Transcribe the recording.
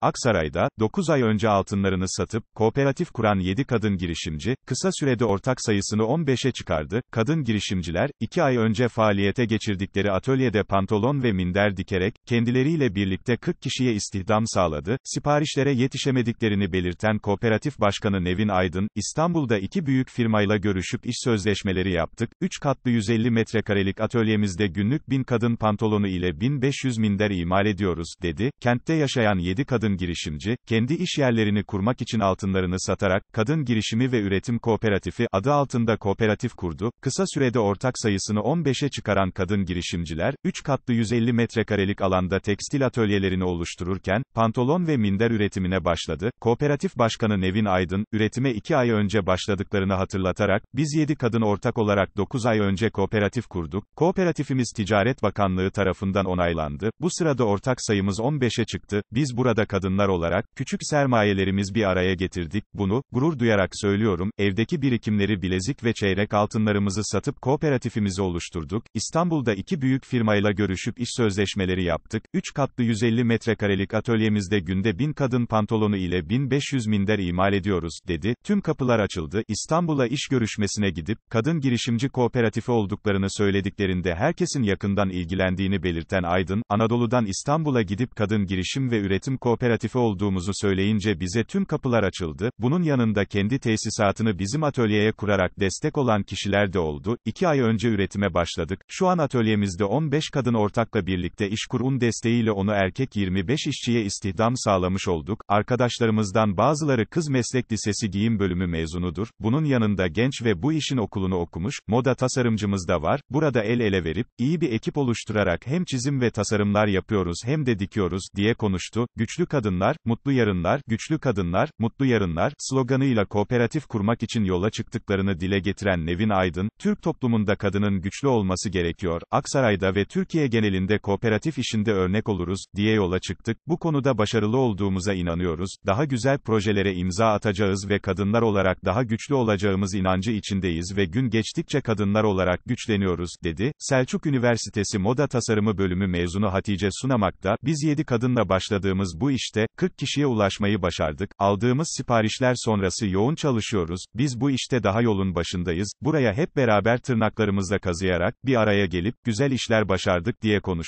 Aksaray'da, 9 ay önce altınlarını satıp, kooperatif kuran 7 kadın girişimci, kısa sürede ortak sayısını 15'e çıkardı, kadın girişimciler, 2 ay önce faaliyete geçirdikleri atölyede pantolon ve minder dikerek, kendileriyle birlikte 40 kişiye istihdam sağladı, siparişlere yetişemediklerini belirten kooperatif başkanı Nevin Aydın, İstanbul'da iki büyük firmayla görüşüp iş sözleşmeleri yaptık, 3 katlı 150 metrekarelik atölyemizde günlük 1000 kadın pantolonu ile 1500 minder imal ediyoruz, dedi, kentte yaşayan 7 kadın kadın girişimci, kendi iş yerlerini kurmak için altınlarını satarak, Kadın Girişimi ve Üretim Kooperatifi adı altında kooperatif kurdu, kısa sürede ortak sayısını 15'e çıkaran kadın girişimciler, 3 katlı 150 metrekarelik alanda tekstil atölyelerini oluştururken, pantolon ve minder üretimine başladı, kooperatif başkanı Nevin Aydın, üretime 2 ay önce başladıklarını hatırlatarak, biz 7 kadın ortak olarak 9 ay önce kooperatif kurduk, kooperatifimiz Ticaret Bakanlığı tarafından onaylandı, bu sırada ortak sayımız 15'e çıktı, biz burada kadın kadınlar olarak, küçük sermayelerimiz bir araya getirdik, bunu, gurur duyarak söylüyorum, evdeki birikimleri bilezik ve çeyrek altınlarımızı satıp kooperatifimizi oluşturduk, İstanbul'da iki büyük firmayla görüşüp iş sözleşmeleri yaptık, 3 katlı 150 metrekarelik atölyemizde günde 1000 kadın pantolonu ile 1500 minder imal ediyoruz, dedi, tüm kapılar açıldı, İstanbul'a iş görüşmesine gidip, kadın girişimci kooperatifi olduklarını söylediklerinde herkesin yakından ilgilendiğini belirten Aydın, Anadolu'dan İstanbul'a gidip kadın girişim ve üretim kooperatifi kooperatifi olduğumuzu söyleyince bize tüm kapılar açıldı, bunun yanında kendi tesisatını bizim atölyeye kurarak destek olan kişiler de oldu, iki ay önce üretime başladık, şu an atölyemizde 15 kadın ortakla birlikte işkurun desteğiyle onu erkek 25 işçiye istihdam sağlamış olduk, arkadaşlarımızdan bazıları kız meslek lisesi giyim bölümü mezunudur, bunun yanında genç ve bu işin okulunu okumuş, moda tasarımcımız da var, burada el ele verip, iyi bir ekip oluşturarak hem çizim ve tasarımlar yapıyoruz hem de dikiyoruz, diye konuştu, güçlü kadın kadınlar, mutlu yarınlar, güçlü kadınlar, mutlu yarınlar sloganıyla kooperatif kurmak için yola çıktıklarını dile getiren Nevin Aydın, Türk toplumunda kadının güçlü olması gerekiyor, Aksaray'da ve Türkiye genelinde kooperatif işinde örnek oluruz, diye yola çıktık, bu konuda başarılı olduğumuza inanıyoruz, daha güzel projelere imza atacağız ve kadınlar olarak daha güçlü olacağımız inancı içindeyiz ve gün geçtikçe kadınlar olarak güçleniyoruz, dedi, Selçuk Üniversitesi Moda Tasarımı Bölümü mezunu Hatice Sunamak da, biz 7 kadınla başladığımız bu iş süreçte, 40 kişiye ulaşmayı başardık, aldığımız siparişler sonrası yoğun çalışıyoruz, biz bu işte daha yolun başındayız, buraya hep beraber tırnaklarımızla kazıyarak, bir araya gelip, güzel işler başardık diye konuş.